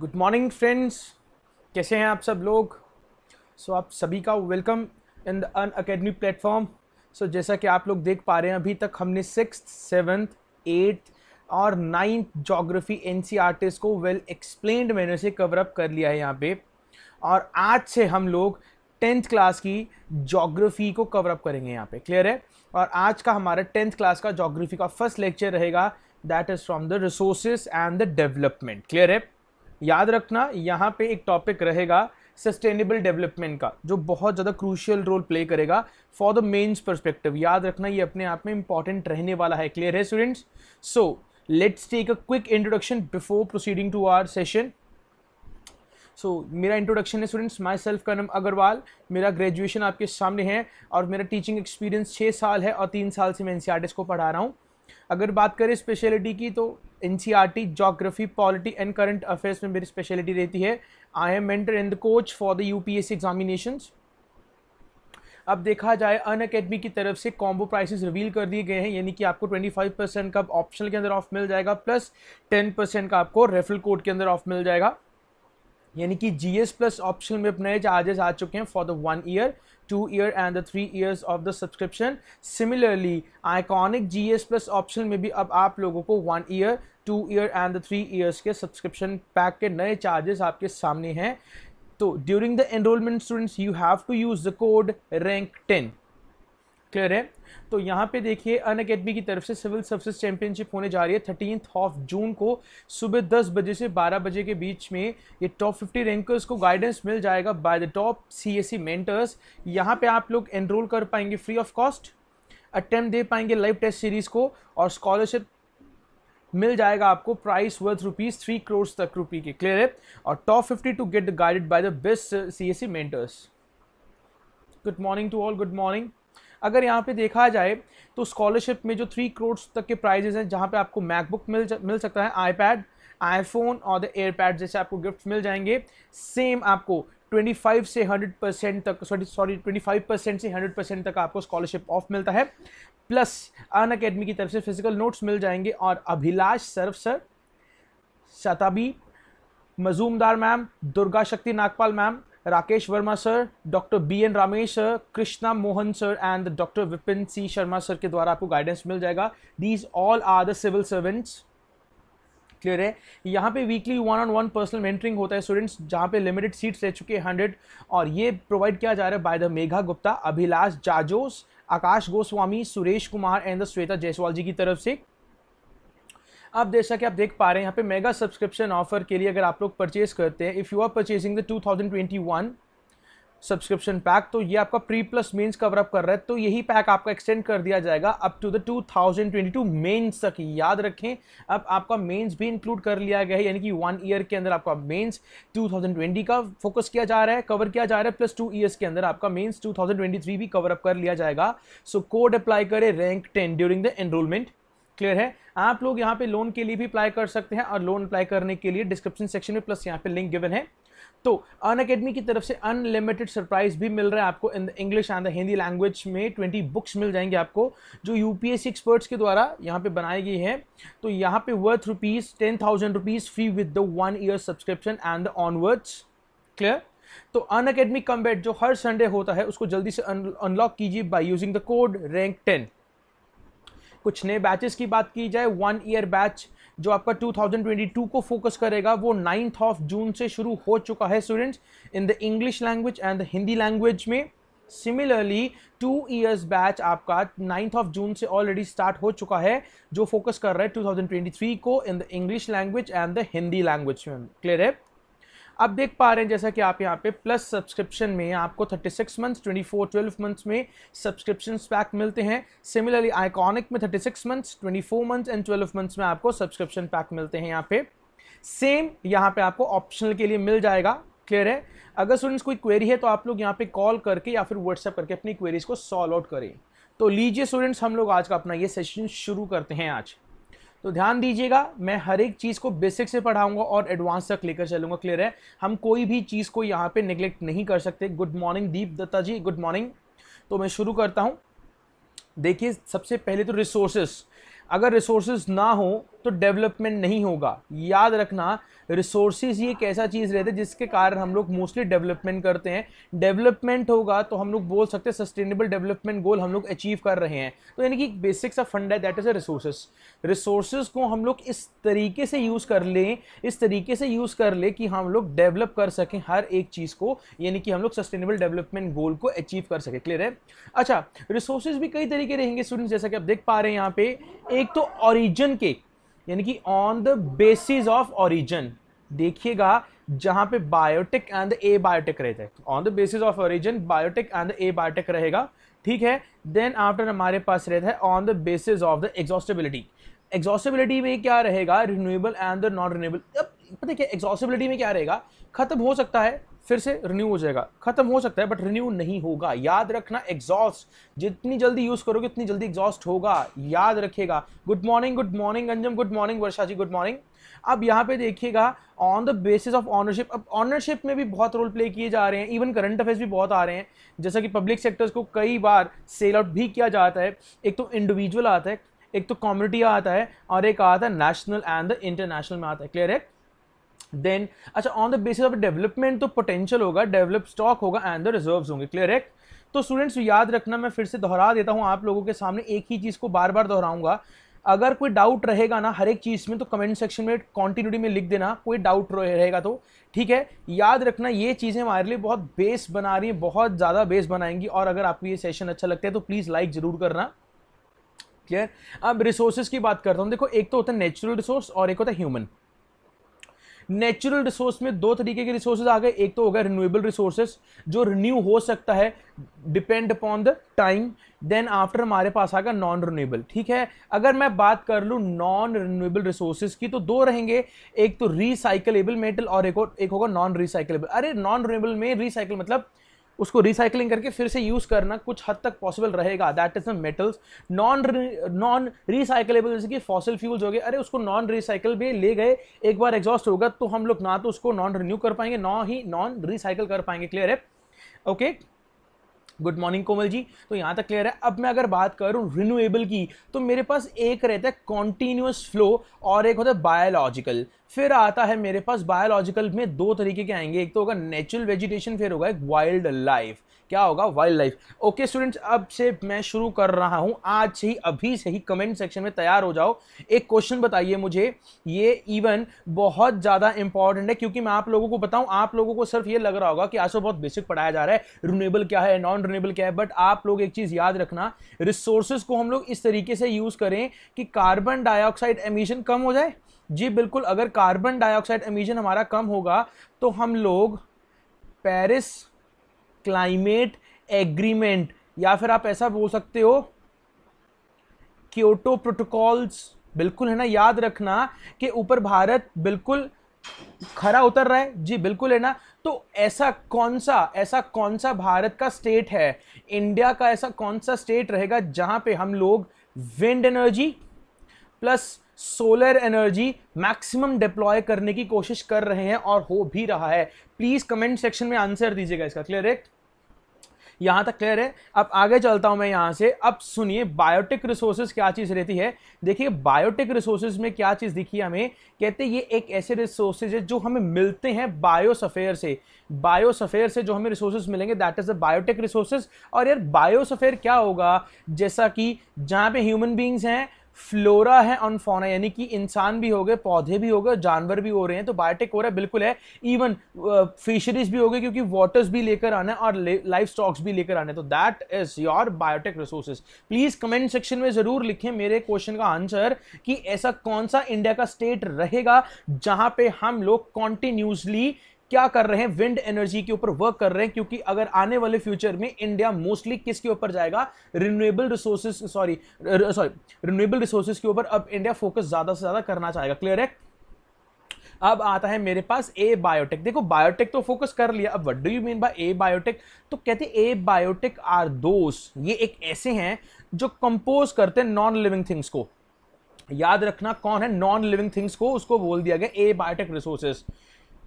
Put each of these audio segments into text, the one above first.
Good morning friends कैसे हैं आप सब लोग सो so, आप सभी का welcome in the Unacademy platform so जैसा कि आप लोग देख पा रहे हैं अभी तक हमने सिक्स सेवन्थ एट्थ और ninth geography NCERT को वेल एक्सप्लेंड मैनर से कवर अप कर लिया है यहाँ पे और आज से हम लोग टेंथ क्लास की जोग्राफी को कवर अप करेंगे यहाँ पे क्लियर है और आज का हमारा टेंथ क्लास का जोग्राफी का फर्स्ट लेक्चर रहेगा that is from the resources and the development clear है याद रखना यहाँ पे एक टॉपिक रहेगा सस्टेनेबल डेवलपमेंट का जो बहुत ज़्यादा क्रूशियल रोल प्ले करेगा फॉर द मेन्स परस्पेक्टिव याद रखना ये अपने आप में इंपॉर्टेंट रहने वाला है क्लियर है students so let's take a quick introduction before proceeding to our session so मेरा इंट्रोडक्शन है स्टूडेंट्स माई सेल्फ का नाम अग्रवाल मेरा ग्रेजुएशन आपके सामने है और मेरा टीचिंग एक्सपीरियंस छः साल है और तीन साल से मैं एन को पढ़ा रहा हूँ अगर बात करें स्पेशलिटी की तो NCERT geography polity and current affairs में मेरी स्पेशलिटी रहती है I am mentor in the coach for the UPSC examinations अब देखा जाए अन अकेडमी की तरफ से कॉम्बो प्राइसेस रिवील कर दिए गए हैं यानी कि आपको 25 परसेंट का ऑप्शनल के अंदर ऑफ मिल जाएगा प्लस 10 परसेंट का आपको रेफरल कोड के अंदर ऑफ मिल जाएगा यानी कि जीएस प्लस ऑप्शन में अपने चार्जेस आ चुके हैं for the one year two year and the three years of the subscription similarly iconic gs plus option में भी अब आप लोगों को one year two year and the three years के subscription pack के नए charges आपके सामने हैं तो during the enrollment students you have to use the code rank 10 clear है तो यहाँ पे देखिए अन अकेडमी की तरफ से सिविल सर्विस चैंपियनशिप होने जा रही है थर्टीन ऑफ जून को सुबह दस बजे से बारह बजे के बीच में ये टॉप फिफ्टी रैंकर्स को गाइडेंस मिल जाएगा by the top C S C mentors यहाँ पर आप लोग एनरोल कर पाएंगे फ्री ऑफ कॉस्ट अटैम्प्ट दे पाएंगे लाइव टेस्ट सीरीज़ को और स्कॉलरशिप मिल जाएगा आपको prize worth rupees three crore तक रुपी के क्लियर है और top fifty to get guided by the best C S C mentors good morning to all good morning अगर यहाँ पे देखा जाए तो स्कॉलरशिप में जो थ्री करोड़ तक के प्राइजेज हैं जहाँ पे आपको मैकबुक मिल मिल सकता है आईपैड आईफोन और द एयरपैड जैसे आपको गिफ्ट मिल जाएंगे सेम आपको 25 से 100 परसेंट तक सॉरी सॉरी 25 परसेंट से 100 परसेंट तक आपको स्कॉलरशिप ऑफ मिलता है प्लस अन अकेडमी की तरफ से फिजिकल नोट्स मिल जाएंगे और अभिलाष सर्फ sir Shatabdi Majumdar ma'am Durga Shakti Nagpal ma'am Rakesh Verma sir doctor B N Ramesh sir Krishna Mohan sir and doctor Vipin C Sharma sir के द्वारा आपको गाइडेंस मिल जाएगा these all are the civil servants clear है यहाँ पे weekly one on one personal mentoring होता है स्टूडेंट्स जहाँ पे लिमिटेड सीट्स रह चुके हैं हंड्रेड और ये प्रोवाइड किया जा रहा है बाय द मेघा गुप्ता अभिलाष जाजोस आकाश गोस्वामी सुरेश कुमार एंड द श्वेता जायसवाल जी की तरफ से अब जैसा कि आप देख पा रहे हैं यहाँ पे मेगा सब्सक्रिप्शन ऑफर के लिए अगर आप लोग परचेज करते हैं if you are purchasing the 2021 subscription pack तो ये आपका pre plus mains cover up कर रहा है तो यही पैक आपका एक्सटेंड कर दिया जाएगा अप टू द 2022 थाउजेंड तक याद रखें अब आपका मेंस भी इंक्लूड कर लिया गया है यानी कि वन ईयर के अंदर आपका मेंस 2020 का फोकस किया जा रहा है कवर किया जा रहा है प्लस टू ईयर्स के अंदर आपका मेन्स टू भी कवर अप कर लिया जाएगा सो कोड अप्लाई करें rank ten during the enrolment clear है आप लोग यहाँ पे लोन के लिए भी अप्लाई कर सकते हैं और लोन अप्लाई करने के लिए डिस्क्रिप्शन सेक्शन में प्लस यहाँ पे लिंक गिवन है तो अन अकेडमी की तरफ से अनलिमिटेड सरप्राइज भी मिल रहा है आपको in the English and the Hindi language में ट्वेंटी बुक्स मिल जाएंगे आपको जो यूपीएससी एक्सपर्ट्स के द्वारा यहाँ पे बनाई गई है तो यहाँ पे worth rupees ten thousand rupees free with the one year subscription and the onwards clear तो अन अकेडमी कम्बेट जो हर संडे होता है उसको जल्दी से अनलॉक कीजिए by using the code rank ten कुछ नए बैचेस की बात की जाए वन ईयर बैच जो आपका 2022 को फोकस करेगा वो नाइन्थ ऑफ जून से शुरू हो चुका है students in the English language and the Hindi language में सिमिलरली टू ईयर्स बैच आपका नाइन्थ ऑफ जून से ऑलरेडी स्टार्ट हो चुका है जो फोकस कर रहा है 2023 को in the English language and the Hindi language में क्लियर है आप देख पा रहे हैं जैसा कि आप यहाँ पे प्लस सब्सक्रिप्शन में आपको 36 मंथ्स 24 12 मंथ्स में सब्सक्रिप्शन पैक मिलते हैं सिमिलरली आइकॉनिक में 36 मंथ्स 24 मंथ्स एंड 12 मंथ्स में आपको सब्सक्रिप्शन पैक मिलते हैं यहाँ पे सेम यहाँ पे आपको ऑप्शनल के लिए मिल जाएगा क्लियर है अगर स्टूडेंट्स कोई क्वेरी है तो आप लोग यहाँ पे कॉल करके या फिर व्हाट्सएप करके अपनी क्वेरीज को सॉल्व आउट करें तो लीजिए स्टूडेंट्स हम लोग आज का अपना ये सेशन शुरू करते हैं आज तो ध्यान दीजिएगा मैं हर एक चीज़ को बेसिक से पढ़ाऊंगा और एडवांस तक लेकर चलूंगा क्लियर है हम कोई भी चीज़ को यहाँ पे निगलेक्ट नहीं कर सकते good morning Deep Datta ji good morning तो मैं शुरू करता हूँ देखिए सबसे पहले तो रिसोर्सेज अगर रिसोर्सेज ना हो तो डेवलपमेंट नहीं होगा याद रखना रिसोर्सिस ही एक ऐसा चीज़ रहता है जिसके कारण हम लोग मोस्टली डेवलपमेंट करते हैं डेवलपमेंट होगा तो हम लोग बोल सकते हैं सस्टेनेबल डेवलपमेंट गोल हम लोग अचीव कर रहे हैं तो यानी कि एक बेसिक सा फंड है that is a resources resources को हम लोग इस तरीके से यूज़ कर लें इस तरीके से यूज़ कर लें कि हम लोग डेवलप कर सकें हर एक चीज़ को यानी कि हम लोग सस्टेनेबल डेवलपमेंट गोल को अचीव कर सकें क्लियर है अच्छा रिसोर्सेज भी कई तरीके रहेंगे स्टूडेंट्स जैसा कि आप देख पा रहे हैं यहाँ पे एक तो ऑरिजन के यानी कि on the basis of origin देखिएगा जहां पे बायोटिक एंड ए बायोटिक रहते हैं on the basis of origin biotic and abiotic रहेगा ठीक है देन आफ्टर हमारे पास रहता है on the basis of the exhaustibility exhaustibility में क्या रहेगा renewable and the non renewable अब पता क्या एग्जॉस्टेबिलिटी में क्या रहेगा खत्म हो सकता है फिर से रिन्यू हो जाएगा खत्म हो सकता है बट रिन्यू नहीं होगा याद रखना एग्जॉस्ट जितनी जल्दी यूज करोगे उतनी जल्दी एग्जॉस्ट होगा याद रखेगा good morning good morning Anjum good morning Varsha ji good morning अब यहाँ पे देखिएगा on the basis of ownership अब ऑनरशिप में भी बहुत रोल प्ले किए जा रहे हैं इवन करंट अफेयर्स भी बहुत आ रहे हैं जैसा कि पब्लिक सेक्टर्स को कई बार सेल आउट भी किया जाता है एक तो इंडिविजुअल आता है एक तो कम्युनिटी आता है और एक आता है नेशनल एंड द इंटरनेशनल में आता है क्लियर है देन अच्छा on the basis of development तो पोटेंशियल होगा डेवलप स्टॉक होगा एंड द रिजर्व होंगे क्लियर है तो स्टूडेंट्स याद रखना मैं फिर से दोहरा देता हूँ आप लोगों के सामने एक ही चीज़ को बार बार दोहराऊंगा अगर कोई डाउट रहेगा ना हर एक चीज़ में तो कमेंट सेक्शन में कॉन्टिन्यूटी में लिख देना कोई डाउट रहेगा तो ठीक है याद रखना ये चीज़ें हमारे लिए बहुत बेस बना रही हैं बहुत ज़्यादा बेस बनाएंगी और अगर आपको ये सेशन अच्छा लगता है तो प्लीज़ लाइक ज़रूर करना क्लियर अब रिसोर्सेज की बात करता हूँ देखो एक तो होता है नेचुरल रिसोर्स और एक होता है ह्यूमन नेचुरल रिसोर्स में दो तरीके के रिसोर्सेज आ गए एक तो हो गया रिन्यूएबल रिसोर्सेज जो रिन्यू हो सकता है depend upon the time then after हमारे पास आ गया नॉन रिन्यूएबल ठीक है अगर मैं बात कर लूँ नॉन रिन्यूएबल रिसोर्सेज की तो दो रहेंगे एक तो रिसाइकलेबल मेटल और एक, एक होगा नॉन रिसाइकलेबल अरे नॉन रिन्यूएबल में रिसाइकल मतलब उसको रिसाइकलिंग करके फिर से यूज़ करना कुछ हद तक पॉसिबल रहेगा that is the metals non non recyclable जैसे कि फॉसिल फ्यूल्स हो गए अरे उसको नॉन रिसाइकल भी ले गए एक बार एग्जॉस्ट होगा तो हम लोग ना तो उसको नॉन रिन्यू कर पाएंगे ना ही नॉन रिसाइकल कर पाएंगे क्लियर है okay okay? Good morning Komal ji तो यहाँ तक क्लियर है अब मैं अगर बात करूँ रिन्यूएबल की तो मेरे पास एक रहता है कॉन्टीन्यूस फ्लो और एक होता है बायोलॉजिकल फिर आता है मेरे पास बायोलॉजिकल में दो तरीके के आएंगे एक तो होगा नेचुरल वेजिटेशन फिर होगा एक वाइल्ड लाइफ क्या होगा वाइल्ड लाइफ ओके स्टूडेंट्स अब से मैं शुरू कर रहा हूँ आज से ही अभी से ही कमेंट सेक्शन में तैयार हो जाओ एक क्वेश्चन बताइए मुझे ये इवन बहुत ज़्यादा इंपॉर्टेंट है क्योंकि मैं आप लोगों को बताऊँ आप लोगों को सिर्फ ये लग रहा होगा कि आज तो बहुत बेसिक पढ़ाया जा रहा है रूनेबल क्या है नॉन रूनेबल क्या है बट आप लोग एक चीज़ याद रखना रिसोर्सेज को हम लोग इस तरीके से यूज़ करें कि कार्बन डाइऑक्साइड एमिशन कम हो जाए जी बिल्कुल अगर कार्बन डाइऑक्साइड एमिशन हमारा कम होगा तो हम लोग पेरिस क्लाइमेट एग्रीमेंट या फिर आप ऐसा बोल सकते हो क्योटो प्रोटोकॉल्स बिल्कुल है ना याद रखना कि ऊपर भारत बिल्कुल खरा उतर रहा है जी बिल्कुल है ना तो ऐसा कौन सा ऐसा कौन सा भारत का स्टेट है इंडिया का ऐसा कौन सा स्टेट रहेगा जहां पे हम लोग wind energy plus solar energy maximum deploy करने की कोशिश कर रहे हैं और हो भी रहा है प्लीज़ कमेंट सेक्शन में आंसर दीजिएगा इसका क्लियर है यहाँ तक क्लियर है अब आगे चलता हूँ मैं यहाँ से अब सुनिए बायोटिक रिसोर्सेज क्या चीज़ रहती है देखिए बायोटिक रिसोर्सेज में क्या चीज़ दिखी हमें कहते ये एक ऐसे रिसोर्सेज है जो हमें मिलते हैं बायोसफेयर से बायोसफेयर से जो हमें रिसोर्सेज मिलेंगे that is a biotic resources और यार बायोसफेयर क्या होगा जैसा कि जहाँ पे ह्यूमन बींग्स हैं फ्लोरा है ऑन फोना यानी कि इंसान भी हो गए पौधे भी हो गए जानवर भी हो रहे हैं तो बायोटेक हो रहा है बिल्कुल है इवन फिशरीज uh, भी हो गए क्योंकि वाटर्स भी लेकर आना है और लाइफ स्टॉक्स भी लेकर आना है तो that is your biotic resources please comment section में जरूर लिखें मेरे क्वेश्चन का आंसर कि ऐसा कौन सा इंडिया का स्टेट रहेगा जहां पे हम लोग कॉन्टिन्यूसली क्या कर रहे हैं विंड एनर्जी के ऊपर वर्क कर रहे हैं क्योंकि अगर आने वाले फ्यूचर में इंडिया मोस्टली किसके ऊपर जाएगा renewable resources sorry sorry renewable resources के ऊपर अब इंडिया फोकस ज्यादा से ज्यादा करना चाहेगा क्लियर है अब आता है मेरे पास ए बायोटेक देखो बायोटेक तो फोकस कर लिया अब what do you mean by abiotic तो कहते ए बायोटेक आर दोस ये एक ऐसे हैं जो कंपोज करते हैं नॉन लिविंग थिंग्स को याद रखना कौन है नॉन लिविंग थिंग्स को उसको बोल दिया गया ए बायोटेक रिसोर्सेज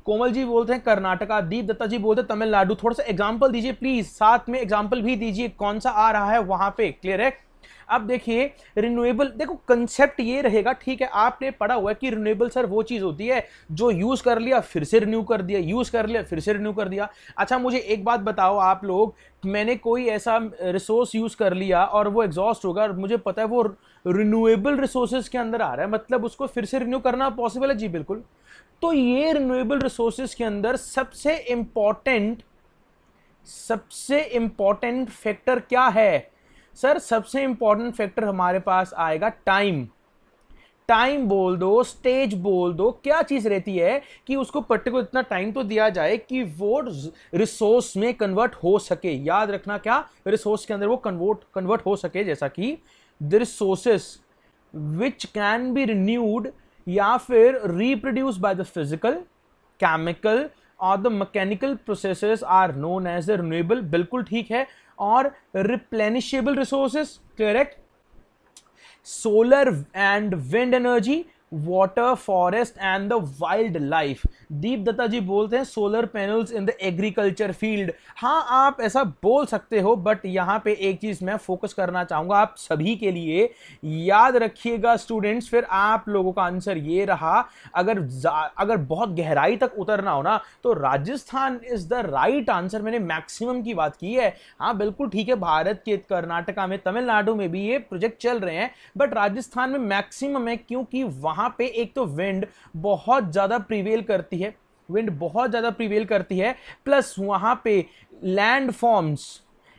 कोमल जी बोलते हैं कर्नाटका दीप दत्ता जी बोलते हैं तमिलनाडु थोड़ा सा एग्जाम्पल दीजिए प्लीज साथ में एग्जाम्पल भी दीजिए कौन सा आ रहा है वहां पे क्लियर है अब देखिए रिन्यूएबल देखो कंसेप्ट ये रहेगा ठीक है आपने पढ़ा हुआ है कि रिन्यूएबल सर वो चीज़ होती है जो यूज़ कर लिया फिर से रिन्यू कर दिया यूज़ कर लिया फिर से रिन्यू कर दिया अच्छा मुझे एक बात बताओ आप लोग मैंने कोई ऐसा रिसोर्स यूज़ कर लिया और वो एग्जॉस्ट होगा और मुझे पता है वो रिन्यूएबल रिसोर्सेज के अंदर आ रहा है मतलब उसको फिर से रिन्यू करना पॉसिबल है जी बिल्कुल तो ये रिन्यूएबल रिसोर्सेज के अंदर सबसे इम्पॉर्टेंट सबसे इम्पॉर्टेंट फैक्टर क्या है सर सबसे इम्पॉर्टेंट फैक्टर हमारे पास आएगा टाइम टाइम बोल दो स्टेज बोल दो क्या चीज़ रहती है कि उसको पर्टिकुलर इतना टाइम तो दिया जाए कि वो रिसोर्स में कन्वर्ट हो सके याद रखना क्या रिसोर्स के अंदर वो कन्वर्ट कन्वर्ट हो सके जैसा कि the resources which can be renewed या फिर reproduce by the physical chemical और the mechanical processes are known as the renewable बिल्कुल ठीक है or replenishable resources correct solar and wind energy water forest and the wildlife दीप दत्ता जी बोलते हैं solar panels in the agriculture field हाँ आप ऐसा बोल सकते हो बट यहाँ पे एक चीज़ मैं फोकस करना चाहूँगा आप सभी के लिए याद रखिएगा स्टूडेंट्स फिर आप लोगों का आंसर ये रहा अगर अगर बहुत गहराई तक उतरना हो ना तो Rajasthan is the right answer मैंने मैक्सिमम की बात की है हाँ बिल्कुल ठीक है भारत के कर्नाटका में तमिलनाडु में भी ये प्रोजेक्ट चल रहे हैं बट राजस्थान में मैक्सिमम है क्योंकि वहाँ पे एक तो विंड बहुत ज़्यादा प्रिवेल करती है विंड बहुत ज़्यादा प्रिवेल करती है प्लस वहाँ पे लैंड फॉर्म्स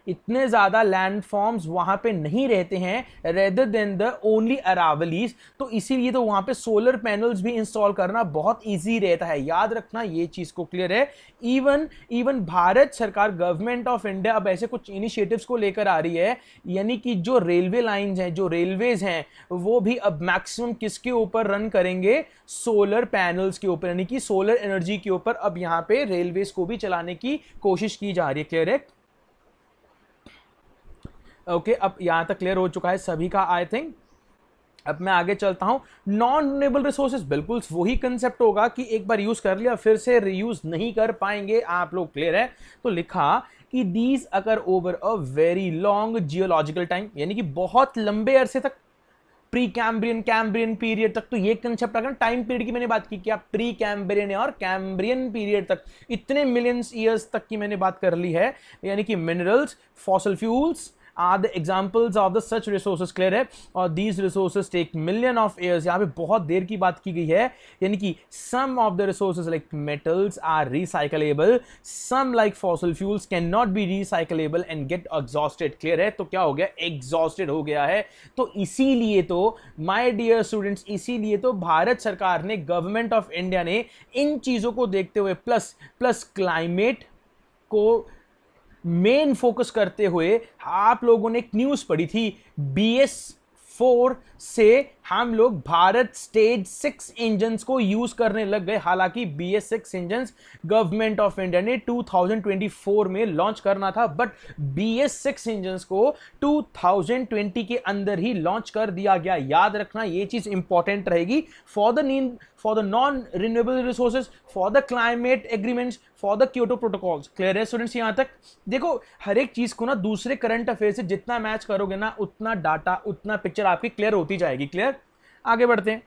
इतने ज़्यादा लैंड फॉर्म्स वहाँ पर नहीं रहते हैं rather than the only Aravallis तो इसीलिए तो वहाँ पे सोलर पैनल्स भी इंस्टॉल करना बहुत ईजी रहता है याद रखना ये चीज़ को क्लियर है इवन इवन भारत सरकार गवर्नमेंट ऑफ इंडिया अब ऐसे कुछ इनिशिएटिव्स को लेकर आ रही है यानी कि जो रेलवे लाइन्स हैं जो रेलवेज़ हैं वो भी अब मैक्सिमम किसके ऊपर रन करेंगे सोलर पैनल्स के ऊपर यानी कि सोलर एनर्जी के ऊपर अब यहाँ पे रेलवेज को भी चलाने की कोशिश की जा रही है क्लियर है ओके अब यहाँ तक क्लियर हो चुका है सभी का आई थिंक अब मैं आगे चलता हूँ नॉन रिन्यूएबल रिसोर्सेज बिल्कुल वही कंसेप्ट होगा कि एक बार यूज़ कर लिया फिर से रीयूज नहीं कर पाएंगे आप लोग क्लियर है तो लिखा कि दीज अगर over a very long geological time यानी कि बहुत लंबे अरसे तक प्री कैम्ब्रियन कैम्ब्रियन पीरियड तक तो ये कंसेप्ट अगर टाइम पीरियड की मैंने बात की क्या प्री कैम्ब्रियन और कैम्ब्रियन पीरियड तक इतने मिलियंस ईयर्स तक की मैंने बात कर ली है यानी कि minerals fossil fuels are the examples of the such resources clear है और these resources take million of years यहाँ पे बहुत देर की बात की गई है यानी कि some of the resources like metals are recyclable some like fossil fuels can not be recyclable and get exhausted clear है तो क्या हो गया एग्जॉस्टेड हो गया है तो इसीलिए तो माई डियर स्टूडेंट्स इसीलिए तो भारत सरकार ने गवर्नमेंट ऑफ इंडिया ने इन चीज़ों को देखते हुए प्लस प्लस क्लाइमेट को मेन फोकस करते हुए आप लोगों ने एक न्यूज़ पढ़ी थी बी एस फोर से हम लोग भारत स्टेज सिक्स इंजन को यूज करने लग गए हालांकि B S six engine government of India ने 2024 में लॉन्च करना था but B S six engine को 2020 के अंदर ही लॉन्च कर दिया गया याद रखना ये चीज इंपॉर्टेंट रहेगी for the for the non renewable resources for the climate agreements for the Kyoto protocols clear है स्टूडेंट्स यहाँ तक देखो हर एक चीज को ना दूसरे करंट अफेयर से जितना मैच करोगे ना उतना डाटा उतना पिक्चर आपकी क्लियर होती जाएगी क्लियर आगे बढ़ते हैं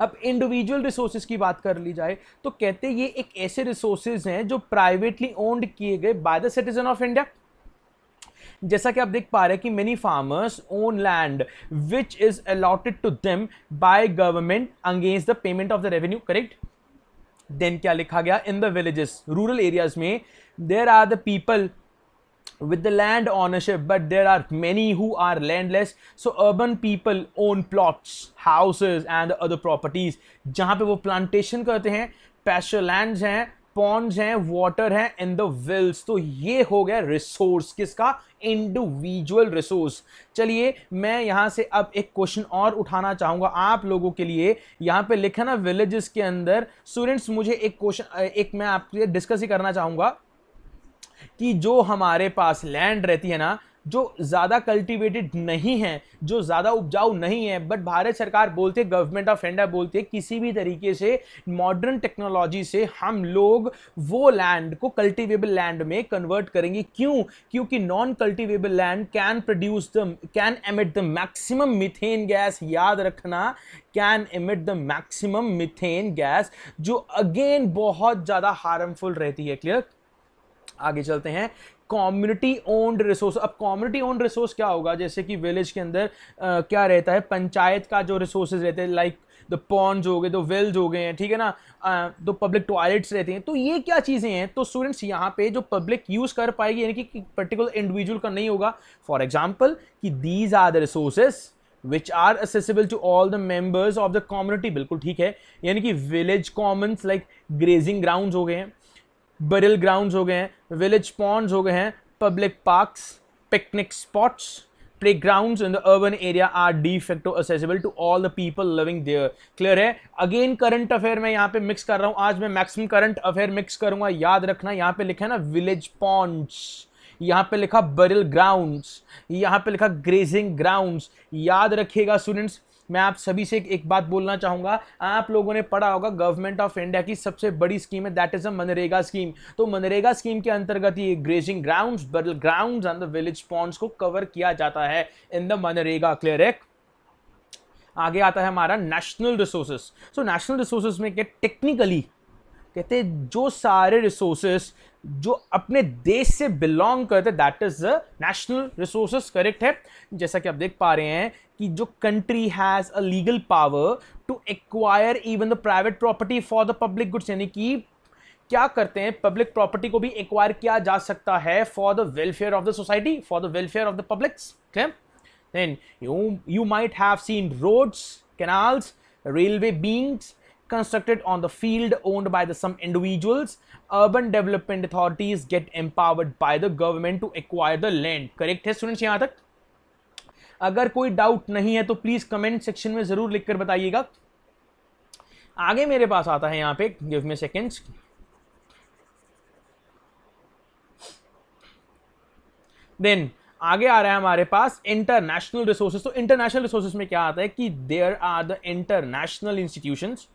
अब इंडिविजुअल रिसोर्सेज की बात कर ली जाए तो कहते ये एक ऐसे रिसोर्सेज हैं जो प्राइवेटली ओन्ड किए गए by the citizen of India जैसा कि आप देख पा रहे हैं कि many farmers own land which is allotted to them by government against the payment of the revenue correct then क्या लिखा गया in the villages rural areas में there are the people with the land ownership, but there are many who are landless. So urban people own plots, houses and other properties. jahan pe wo plantation karte hain pasture lands hain ponds hain water hain in the wells to ye ho gaya resource kiska individual resource चलिए मैं यहाँ से अब एक question और उठाना चाहूँगा आप लोगों के लिए यहाँ पे लिखा ना विलेजेस के अंदर स्टूडेंट्स मुझे एक क्वेश्चन एक मैं आपके डिस्कस ही करना चाहूँगा कि जो हमारे पास लैंड रहती है ना जो ज़्यादा कल्टीवेटेड नहीं है जो ज़्यादा उपजाऊ नहीं है बट भारत सरकार बोलते गवर्नमेंट ऑफ इंडिया बोलते है किसी भी तरीके से मॉडर्न टेक्नोलॉजी से हम लोग वो लैंड को कल्टीवेबल लैंड में कन्वर्ट करेंगे क्यों क्योंकि non cultivable land can produce the can emit the maximum methane gas याद रखना can emit the maximum methane gas जो अगेन बहुत ज़्यादा हार्मफुल रहती है क्लियर आगे चलते हैं कम्युनिटी ओन्ड रिसोर्स अब कम्युनिटी ओन्ड रिसोर्स क्या होगा जैसे कि विलेज के अंदर आ, क्या रहता है पंचायत का जो रिसोर्सेज रहते हैं लाइक द पॉन्ड्स हो गए दो वेल्स हो गए हैं ठीक है ना दो तो पब्लिक टॉयलेट्स रहते हैं तो ये क्या चीज़ें हैं तो स्टूडेंट्स यहाँ पे जो पब्लिक यूज़ कर पाएगी यानी कि पर्टिकुलर इंडिविजुअल का नहीं होगा फॉर एग्जाम्पल कि these are the resources which are accessible to all the members of the community बिल्कुल ठीक है यानी कि village commons like grazing ground हो गए हैं बरिल ग्राउंड हो गए हैं विलेज पॉन्ड्स हो गए हैं public park picnic spots playground in the urban area are de facto accessible to all the people living there clear है अगेन करंट अफेयर मैं यहाँ पे मिक्स कर रहा हूँ आज मैं मैक्सिम करंट अफेयर मिक्स करूंगा याद रखना यहाँ पे लिखा है ना विलेज पॉन्ड्स यहाँ पे लिखा बरिल ग्राउंड्स यहाँ पे लिखा ग्रेजिंग ग्राउंड्स याद रखिएगा स्टूडेंट्स मैं आप सभी से एक बात बोलना चाहूंगा आप लोगों ने पढ़ा होगा गवर्नमेंट ऑफ इंडिया की सबसे बड़ी स्कीम है that is a MNREGA scheme तो मनरेगा स्कीम के अंतर्गत ये ग्रेजिंग ग्राउंड बदल ground on the village ponds को कवर किया जाता है इन द मनरेगा क्लियर है आगे आता है हमारा national resources so national resources में क्या टेक्निकली कहते जो सारे रिसोर्सेस जो अपने देश से बिलोंग करते that is national resources correct है जैसा कि आप देख पा रहे हैं कि जो country has a legal power to acquire even the private property for the public goods यानी कि क्या करते हैं पब्लिक प्रॉपर्टी को भी एक्वायर किया जा सकता है for the welfare of the society for the welfare of the public then you might have seen roads canals railway beings constructed on the field owned by the some individuals urban development authorities get empowered by the government to acquire the land correct hai students यहाँ तक अगर कोई doubt नहीं है तो please comment section में जरूर लिखकर बताइएगा aage mere paas aata hai yahan pe give me seconds then आगे आ रहा है हमारे पास इंटरनेशनल रिसोर्सेज तो इंटरनेशनल रिसोर्सेज में क्या आता है कि there are the international institutions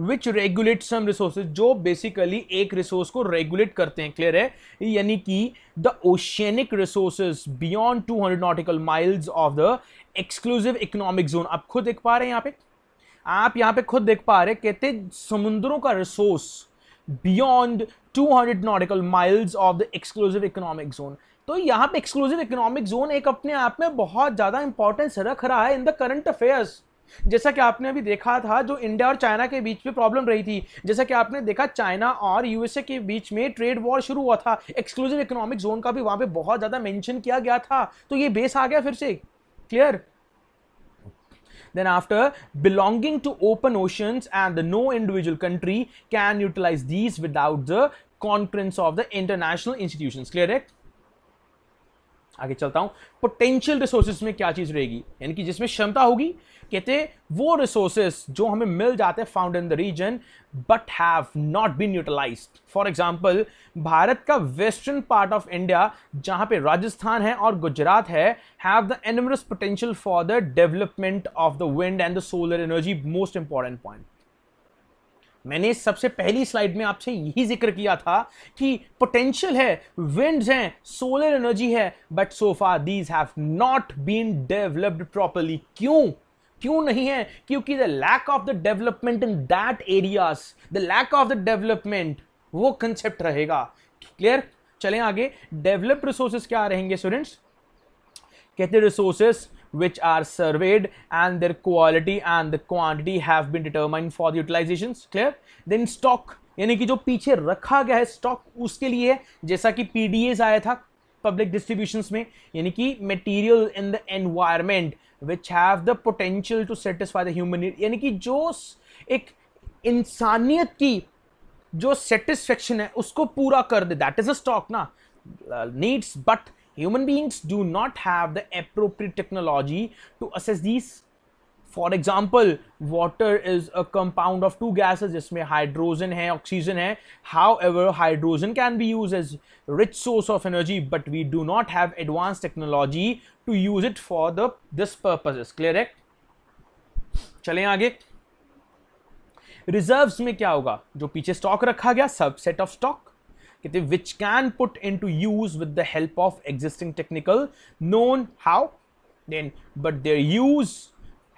which regulate some resources जो बेसिकली एक रिसोर्स को रेगुलेट करते हैं क्लियर है यानी कि the oceanic resources beyond 200 nautical miles of the exclusive economic zone आप खुद देख पा रहे हैं यहाँ पे आप यहाँ पे खुद देख पा रहे कहते समुद्रों का resource beyond 200 nautical miles of the exclusive economic zone तो यहाँ पे एक्सक्लूसिव इकोनॉमिक जोन एक अपने आप में बहुत ज़्यादा इंपॉर्टेंस रख रहा है इन द करंट अफेयर्स जैसा कि आपने अभी देखा था जो इंडिया और चाइना के बीच में प्रॉब्लम रही थी जैसा कि आपने देखा चाइना और यूएसए के बीच में ट्रेड वॉर शुरू हुआ था एक्सक्लूसिव इकोनॉमिक जोन का भी वहां पे बहुत ज्यादा मेंशन किया गया था तो ये बेस आ गया फिर से clear then after belonging to open oceans and no individual country can utilise these without the conference of the international institution clear है आगे चलता हूं पोटेंशियल रिसोर्सेज में क्या चीज रहेगी यानी कि जिसमें क्षमता होगी कहते वो रिसोर्सेस जो हमें मिल जाते हैं found in the region but have not been utilise for example Bharat का वेस्टर्न पार्ट ऑफ इंडिया जहाँ पे राजस्थान है और गुजरात है have the enormous potential for the development of the wind and the solar energy most important point मैंने सबसे पहली slide में आपसे यही जिक्र किया था कि पोटेंशियल है विंड्स हैं सोलर एनर्जी है but so far these have not been developed properly क्यों क्यों नहीं है क्योंकि the lack of the development in that areas the lack of the development वो कंसेप्ट रहेगा क्लियर चले आगे डेवलप्ड रिसोर्सेस क्या रहेंगे स्टूडेंट्स कहते resources which are surveyed and their quality and the quantity have been determined for the utilizations clear then stock यानी कि जो पीछे रखा गया है स्टॉक उसके लिए जैसा कि पी आया था पब्लिक डिस्ट्रीब्यूशन में यानी कि material in the environment which have the potential to satisfy the human need यानी कि जो एक इंसानियत की जो सेटिस्फेक्शन है उसको पूरा कर दे दैट इज अ स्टॉक ना needs but human beings do not have the appropriate technology to access these for example water is a compound of two gases जिसमें हाइड्रोजन है ऑक्सीजन है however hydrogen can be use as rich source of energy but we do not have advance technology to use it for the this purpose clear है चलें आगे reserves में क्या होगा जो पीछे स्टॉक रखा गया सबसेट ऑफ स्टॉक कहते which can put into use with the help of existing technical known how then but their use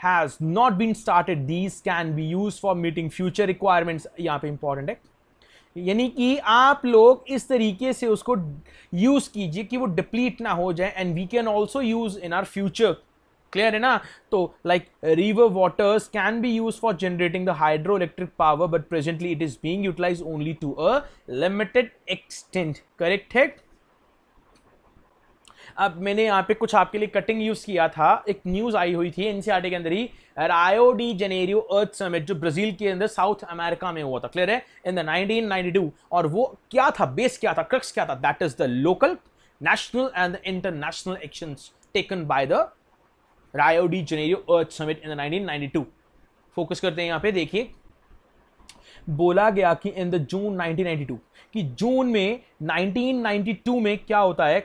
has not been started these can be used for meeting future requirements यहाँ पे important है यानी कि आप लोग इस तरीके से उसको यूज कीजिए कि वो डिप्लीट ना हो जाए and we can also use in our future clear है ना तो like river waters can be use for generating the hydro electric power but presently it is being utilise only to a limited extent correct है अब मैंने यहाँ पे कुछ आपके लिए कटिंग यूज़ किया था एक न्यूज़ आई हुई थी एनसीआरटी e के अंदर ही Rio de Janeiro earth summit जो ब्राज़ील के अंदर साउथ अमेरिका में हुआ था क्लियर है इन द 1992 और वो क्या था बेस क्या था क्रक्स क्या था that is the local national and international action taken by the Rio de Janeiro earth summit in in the focus करते हैं यहाँ पे देखिए बोला गया कि इन द जून 1992 कि जून में 1992 में क्या होता है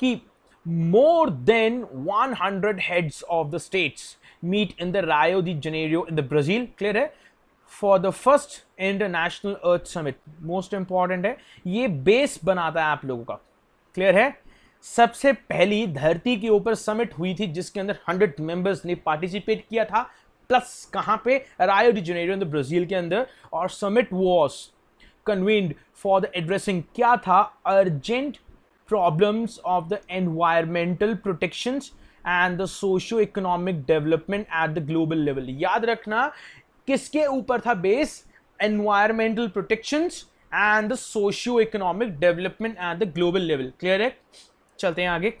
कि more than 100 heads of the states meet in the Rio de Janeiro in the Brazil clear है for the first international earth summit most important है ये बेस बनाता है आप लोगों का क्लियर है सबसे पहली धरती के ऊपर समिट हुई थी जिसके अंदर 100 मेंबर्स ने पार्टिसिपेट किया था प्लस कहाँ पे Rio de Janeiro in the Brazil के अंदर और summit was convened for the addressing क्या था urgent problems of the environmental protections and the socio-economic development at the global level. Yad rakhna, kiske upar tha base? Environmental protections and the socio-economic development at the global level. Clear hai? Chalte aage.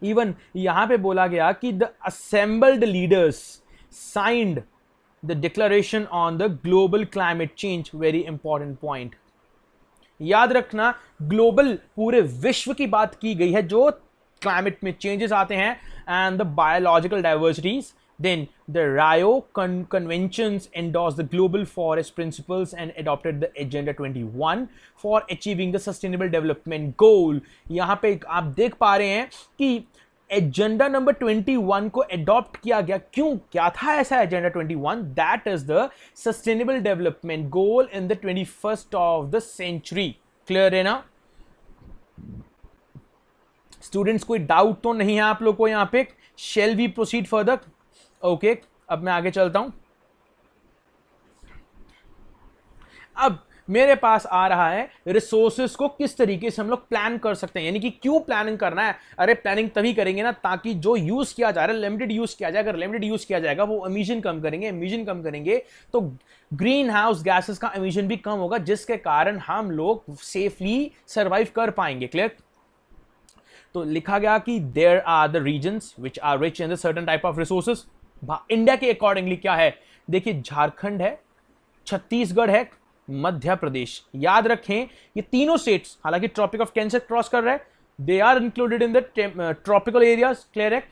Even yahan pe bola gaya ki the assembled leaders signed the declaration on the global climate change. Very important point. याद रखना global पूरे विश्व की बात की गई है जो क्लाइमेट में चेंजेस आते हैं and the biological diversities then the Rio convention endorse the global forest principles and adopted the agenda twenty one for achieving the sustainable development goal यहाँ पे आप देख पा रहे हैं कि एजेंडा नंबर 21 को एडॉप्ट किया गया क्यों क्या था ऐसा agenda 21 that is the sustainable development goal in the twenty first of the century clear है ना स्टूडेंट्स कोई डाउट तो नहीं है आप लोग को यहां पे shall we proceed further okay अब मैं आगे चलता हूं अब मेरे पास आ रहा है रिसोर्सेस को किस तरीके से हम लोग प्लान कर सकते हैं यानी कि क्यों प्लानिंग करना है अरे प्लानिंग तभी करेंगे ना ताकि जो यूज किया जा रहा है लिमिटेड यूज किया जाए अगर लिमिटेड यूज किया जाएगा वो अमीजन कम करेंगे अमीजन कम करेंगे तो ग्रीन हाउस गैसेस का अमीजन भी कम होगा जिसके कारण हम लोग सेफली सर्वाइव कर पाएंगे क्लियर तो लिखा गया कि there are the region which are rich in certain type of resources India के अकॉर्डिंगली क्या है देखिए झारखंड है छत्तीसगढ़ है मध्य प्रदेश याद रखें ये तीनों स्टेट्स हालांकि ट्रॉपिक ऑफ कैंसर क्रॉस कर रहे they are included in the tropical areas clear है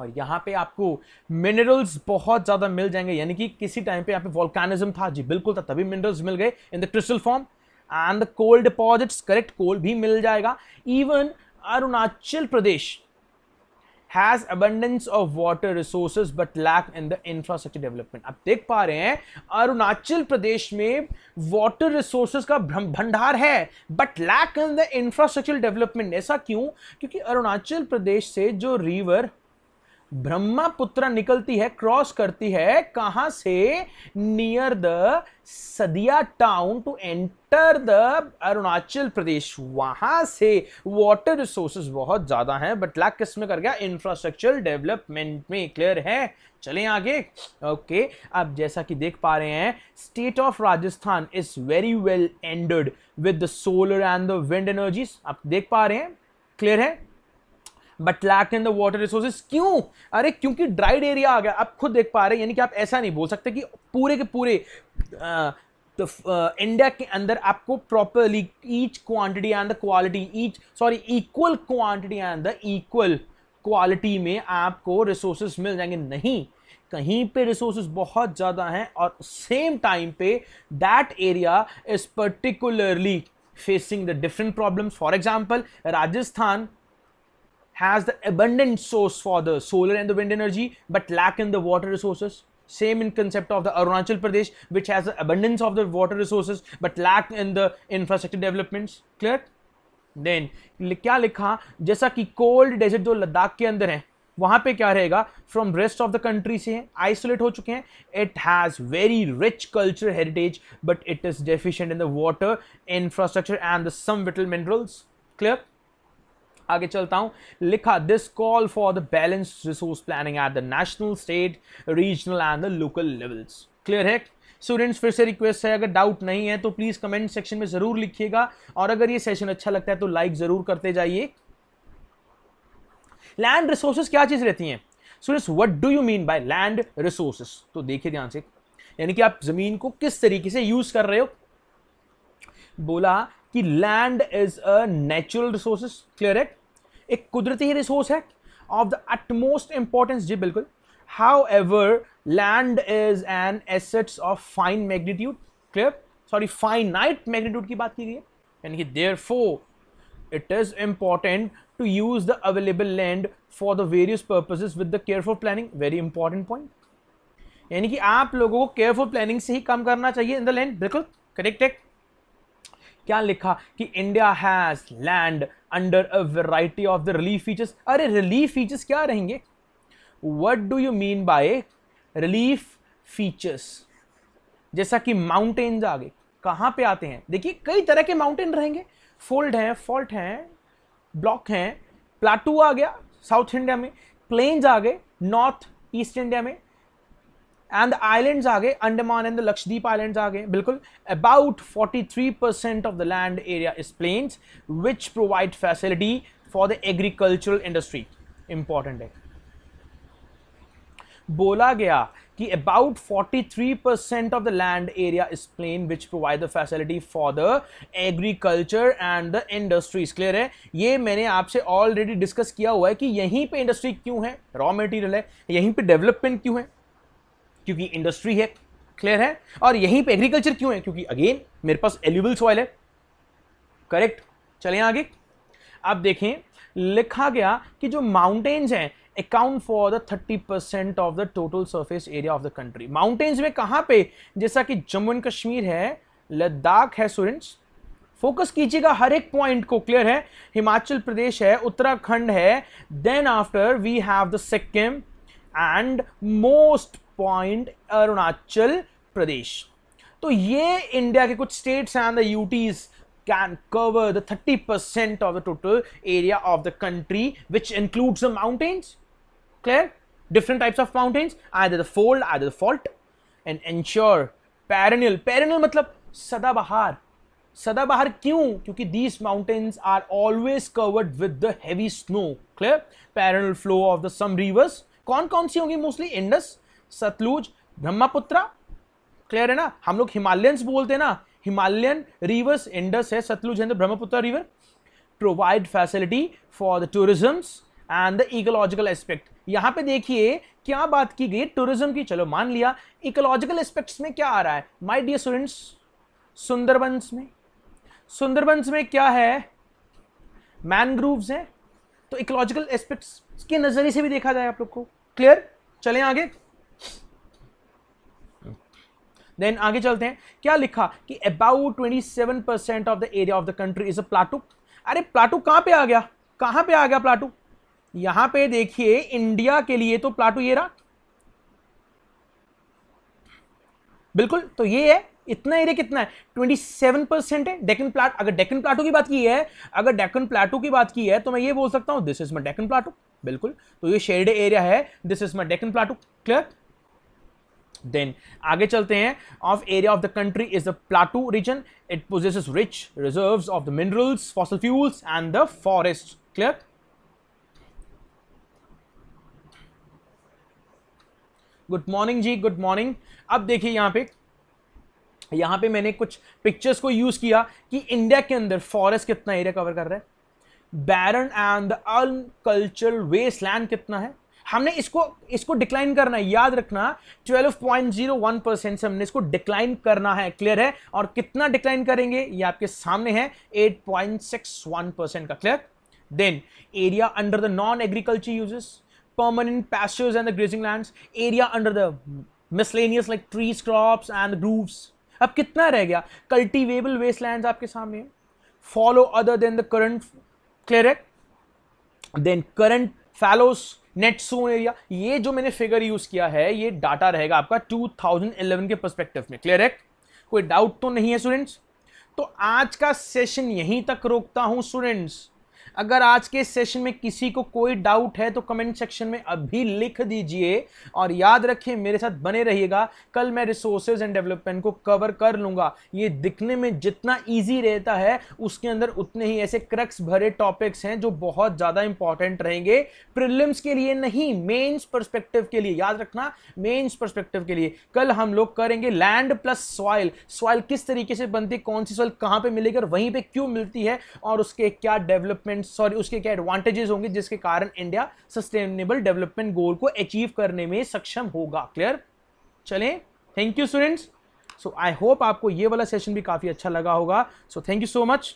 और यहाँ पे आपको मिनरल्स बहुत ज़्यादा मिल जाएंगे यानी कि किसी टाइम पे यहाँ पे वॉल्कानिज्म था जी बिल्कुल था तभी मिनरल्स मिल गए in the crystal form and the cold deposits correct coal भी मिल जाएगा even Arunachal Pradesh has abundance of water resources but lack in the infrastructure development आप देख पा रहे हैं अरुणाचल प्रदेश में वाटर रिसोर्सेज का भंडार है but lack in the infrastructure development ऐसा क्यों क्योंकि अरुणाचल प्रदेश से जो रिवर ब्रह्मपुत्र निकलती है क्रॉस करती है कहां से near the Sadiya town to enter the Arunachal Pradesh वहां से वाटर रिसोर्सेस बहुत ज्यादा हैं बट लैक किस में कर गया इंफ्रास्ट्रक्चर डेवलपमेंट में क्लियर है चले आगे ओके अब आप जैसा कि देख पा रहे हैं state of Rajasthan is very well endowed with the solar and the wind energy आप देख पा रहे हैं क्लियर है but lack in the water resources क्यों अरे क्योंकि ड्राइड एरिया आ गया आप खुद देख पा रहे हैं यानी कि आप ऐसा नहीं बोल सकते कि पूरे के पूरे आ, तो इंडिया के अंदर आपको properly each quantity and the quality each sorry equal quantity and the equal quality में आपको रिसोर्सेज मिल जाएंगे नहीं कहीं पे रिसोर्सेज बहुत ज़्यादा हैं और सेम टाइम पे that area is particularly facing the different problems for example Rajasthan has the abundant source for the solar and the wind energy but lack in the water resources same in concept of the Arunachal Pradesh which has the abundance of the water resources but lack in the infrastructure developments clear then क्या लिखा जैसा कि cold desert जो लद्दाख के अंदर है वहाँ पे क्या रहेगा from rest of the country से आइसोलेट हो चुके हैं it has very rich culture heritage but it is deficient in the water infrastructure and the some vital minerals clear आगे चलता हूं लिखा this call for the balance resource planning at the national state regional and the local levels clear है students फिर से request है अगर doubt नहीं है तो प्लीज़ कमेंट सेक्शन में ज़रूर लिखिएगा और अगर ये सेशन अच्छा लगता है तो लाइक ज़रूर करते जाइए लैंड रिसोर्सेस क्या चीज़ रहती हैं students what do you mean by land resources तो देखिए ध्यान से यानी कि आप ज़मीन को किस तरीके से यूज़ कर रहे हो बोला कि land is a natural resource clear है एक कुदरती रिसोर्स है ऑफ द अटमोस्ट इंपॉर्टेंस जी बिल्कुल however land is an assets of fine magnitude clear sorry finite magnitude की बात की गई यानी कि therefore it is important to use the available land for the various purposes with the careful planning very important point यानी कि आप लोगों को केयरफुल प्लानिंग से ही काम करना चाहिए इन द लैंड बिल्कुल करेक्ट है क्या लिखा कि India has land under a variety of the relief features अरे रिलीफ फीचर्स क्या रहेंगे what do you mean by relief features जैसा कि माउंटेन्स आ गए कहाँ पे आते हैं देखिए कई तरह के माउंटेन रहेंगे फोल्ड हैं फॉल्ट हैं ब्लॉक हैं प्लाटू आ गया साउथ इंडिया में प्लेन्स आ गए नॉर्थ ईस्ट इंडिया में एंड द आइलैंड्स आ गए Andaman and the Lakshadweep islands आ गए बिल्कुल about 43 percent of the land area is plains which provide facility for the agricultural industry important है बोला गया कि about 43 percent of the land area is plain which provide the facility for the agriculture and the industries clear है ये मैंने आपसे already discuss किया हुआ है कि यहीं पे इंडस्ट्री क्यों है रॉ मटेरियल है यहीं पे डेवलपमेंट क्यों है क्योंकि इंडस्ट्री है क्लियर है और यहीं पे एग्रीकल्चर क्यों है क्योंकि अगेन मेरे पास एल्यूबल सॉइल है करेक्ट चले आगे आप देखें लिखा गया कि जो माउंटेन्स हैं account for the 30 percent of the total surface area of the country mountains में कहाँ पे जैसा कि जम्मू एंड कश्मीर है लद्दाख है सुरेंस फोकस कीजिएगा हर एक पॉइंट को क्लियर है हिमाचल प्रदेश है उत्तराखंड है then after we have the Sikkim and most point Arunachal Pradesh तो ये इंडिया के कुछ स्टेट्स हैं UTs can cover the 30% percent of the total area of the country which includes the mountains clear different types of mountains I the fold I the fault and ensure perennial perennial मतलब सदाबहार सदाबहार क्यों क्योंकि these mountains are always covered with the heavy snow clear parallel flow of the some rivers कौन कौन सी होंगी mostly Indus Sutlej Brahmaputra clear है ना हम लोग हिमालयंस बोलते हैं ना हिमालयन रिवर्स इंडस है सतलुज है Brahmaputra river provide facility for the tourism and the ecological aspect यहां पे देखिए क्या बात की गई टूरिज्म की चलो मान लिया इकोलॉजिकल एस्पेक्ट्स में क्या आ रहा है माय डियर स्टूडेंट्स सुंदरबंस में सुंदरबंस में क्या है मैनग्रूव्स हैं तो इकोलॉजिकल एस्पेक्ट्स के नज़रिए से भी देखा जाए आप लोग को क्लियर चलें आगे देन आगे चलते हैं क्या लिखा कि about twenty seven percent of the area of the country is a plateau अरे प्लाटू कहाँ पे आ गया कहाँ पे आ गया प्लाटू यहां पे देखिए इंडिया के लिए तो प्लाटू ये रहा बिल्कुल तो ये है इतना एरिया कितना है 27 परसेंट है डेकन प्लाट अगर डेकन प्लाटो की बात की है अगर डेकन प्लाटो की बात की है तो मैं ये बोल सकता हूं this is my Deccan plateau बिल्कुल तो ये शेडेड एरिया है this is my Deccan plateau clear then आगे चलते हैं of area of the country is the plateau region it possesses rich reserve of the minerals fossil fuels and the forest clear good morning जी good morning अब देखिए यहां पे यहां पे मैंने कुछ पिक्चर्स को यूज़ किया कि इंडिया के अंदर फॉरेस्ट कितना एरिया कवर कर रहा है barren and uncultured waste land कितना है हमने इसको इसको डिक्लाइन करना है याद रखना 12.01 परसेंट से हमने इसको डिक्लाइन करना है क्लियर है और कितना डिक्लाइन करेंगे ये आपके सामने है 8.61 परसेंट का clear then area under the non agriculture uses permanent pastures and the grazing land area under the miscellaneous like trees crops and groves अब कितना रह गया कल्टिवेबल वेस्ट आपके सामने fallow other than the current clear है then current fallows net sown area ये जो मैंने फिगर यूज किया है ये डाटा रहेगा आपका 2011 के परस्पेक्टिव में क्लियर है कोई डाउट तो नहीं है स्टूडेंट्स तो आज का सेशन यहीं तक रोकता हूं स्टूडेंट्स अगर आज के सेशन में किसी को कोई डाउट है तो कमेंट सेक्शन में अभी लिख दीजिए और याद रखिए मेरे साथ बने रहिएगा कल मैं रिसोर्सेज एंड डेवलपमेंट को कवर कर लूँगा ये दिखने में जितना ईजी रहता है उसके अंदर उतने ही ऐसे क्रक्स भरे टॉपिक्स हैं जो बहुत ज़्यादा इंपॉर्टेंट रहेंगे प्रिलिम्स के लिए नहीं मेन्स परस्पेक्टिव के लिए याद रखना मेन्स परस्पेक्टिव के लिए कल हम लोग करेंगे लैंड प्लस सॉइल सॉइल किस तरीके से बनती है कौन सी सॉइल कहाँ पे मिलेगी और वहीं पे क्यों मिलती है और उसके क्या डेवलपमेंट सॉरी उसके क्या एडवांटेजेस होंगे जिसके कारण इंडिया सस्टेनेबल डेवलपमेंट गोल को अचीव करने में सक्षम होगा क्लियर चलें thank you students so I hope आपको ये वाला सेशन भी काफ़ी अच्छा लगा होगा so thank you so much